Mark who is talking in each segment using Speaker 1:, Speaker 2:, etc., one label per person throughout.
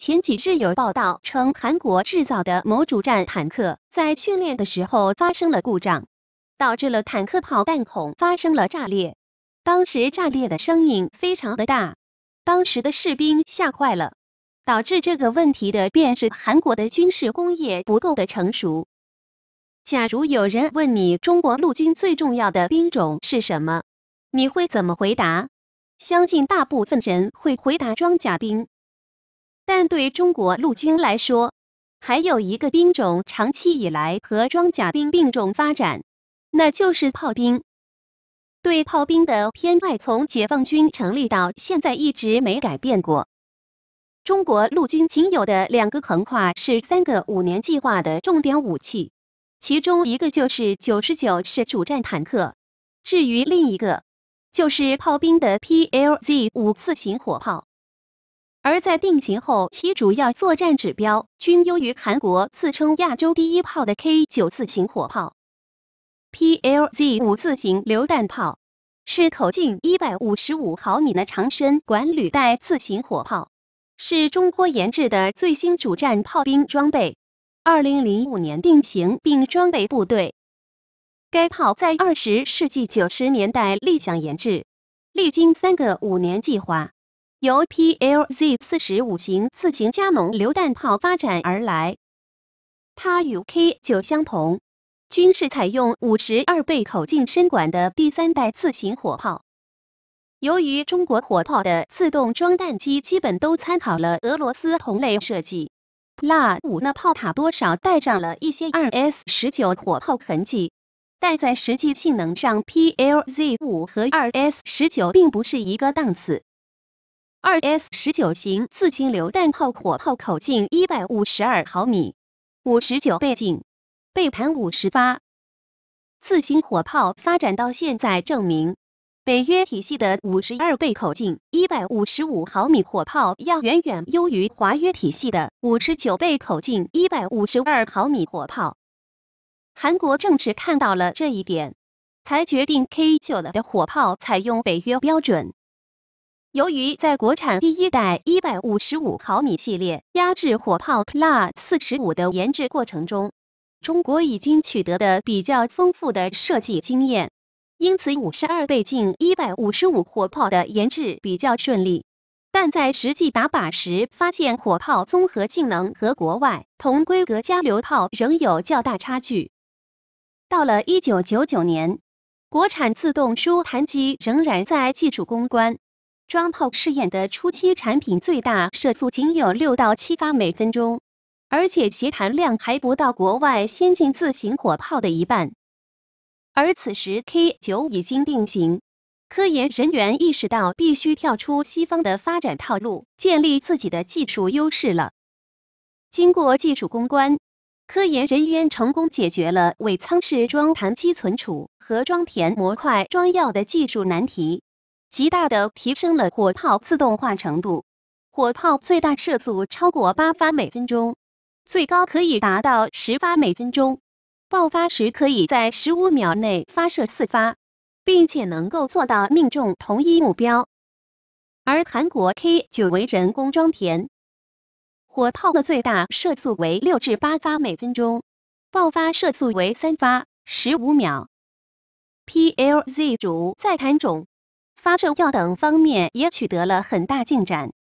Speaker 1: 前几日有报道称，韩国制造的某主战坦克在训练的时候发生了故障，导致了坦克炮弹孔发生了炸裂。当时炸裂的声音非常的大，当时的士兵吓坏了。导致这个问题的便是韩国的军事工业不够的成熟。假如有人问你中国陆军最重要的兵种是什么，你会怎么回答？相信大部分人会回答装甲兵。但对中国陆军来说，还有一个兵种长期以来和装甲兵并重发展，那就是炮兵。对炮兵的偏爱从解放军成立到现在一直没改变过。中国陆军仅有的两个横跨是三个五年计划的重点武器，其中一个就是九十九式主战坦克，至于另一个，就是炮兵的 PLZ 五次型火炮。而在定型后，其主要作战指标均优于韩国自称亚洲第一炮的 K 九自型火炮、PLZ 五字型榴弹炮，是口径一百五十五毫米的长身管履带自行火炮，是中国研制的最新主战炮兵装备。二零零五年定型并装备部队。该炮在二十世纪九十年代立项研制，历经三个五年计划。由 PLZ 四十五型自行加农榴弹炮发展而来，它与 K 九相同，均是采用五十二倍口径身管的第三代自行火炮。由于中国火炮的自动装弹机基本都参考了俄罗斯同类设计 p 五的炮塔多少带上了一些二 S 十九火炮痕迹，但在实际性能上，PLZ 五和二 S 十九并不是一个档次。2S19 型自行榴弹炮火炮口径152毫米，59倍径，备弹5十发。自行火炮发展到现在，证明北约体系的52倍口径155毫米火炮要远远优于华约体系的59倍口径152毫米火炮。韩国正是看到了这一点，才决定 K9 了的火炮采用北约标准。由于在国产第一代一百五十五毫米系列压制火炮 PL u 四十五的研制过程中，中国已经取得的比较丰富的设计经验，因此五十二倍镜一百五十五火炮的研制比较顺利。但在实际打靶时，发现火炮综合性能和国外同规格加榴炮仍有较大差距。到了一九九九年，国产自动输弹机仍然在技术攻关。装炮试验的初期，产品最大射速仅有六到七发每分钟，而且携弹量还不到国外先进自行火炮的一半。而此时 K 九已经定型，科研人员意识到必须跳出西方的发展套路，建立自己的技术优势了。经过技术攻关，科研人员成功解决了尾舱式装弹机存储和装填模块装药的技术难题。极大的提升了火炮自动化程度，火炮最大射速超过八发每分钟，最高可以达到十发每分钟，爆发时可以在十五秒内发射四发，并且能够做到命中同一目标。而韩国 K 九为人工装填火炮的最大射速为六至八发每分钟，爆发射速为三发十五秒。PLZ 主再谈种。发射药等方面也取得了很大进展。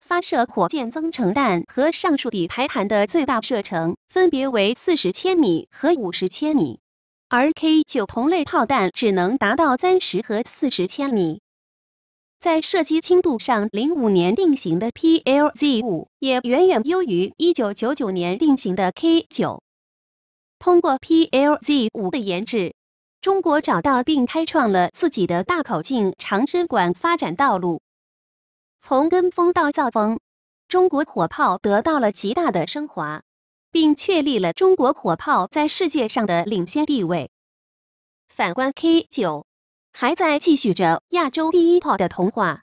Speaker 1: 发射火箭增程弹和上述底排弹的最大射程分别为四十千米和五十千米，而 K 九同类炮弹只能达到三十和四十千米。在射击精度上，零五年定型的 PLZ 五也远远优于一九九九年定型的 K 九。通过 PLZ 五的研制。中国找到并开创了自己的大口径长针管发展道路，从跟风到造风，中国火炮得到了极大的升华，并确立了中国火炮在世界上的领先地位。反观 K 九，还在继续着亚洲第一炮的童话。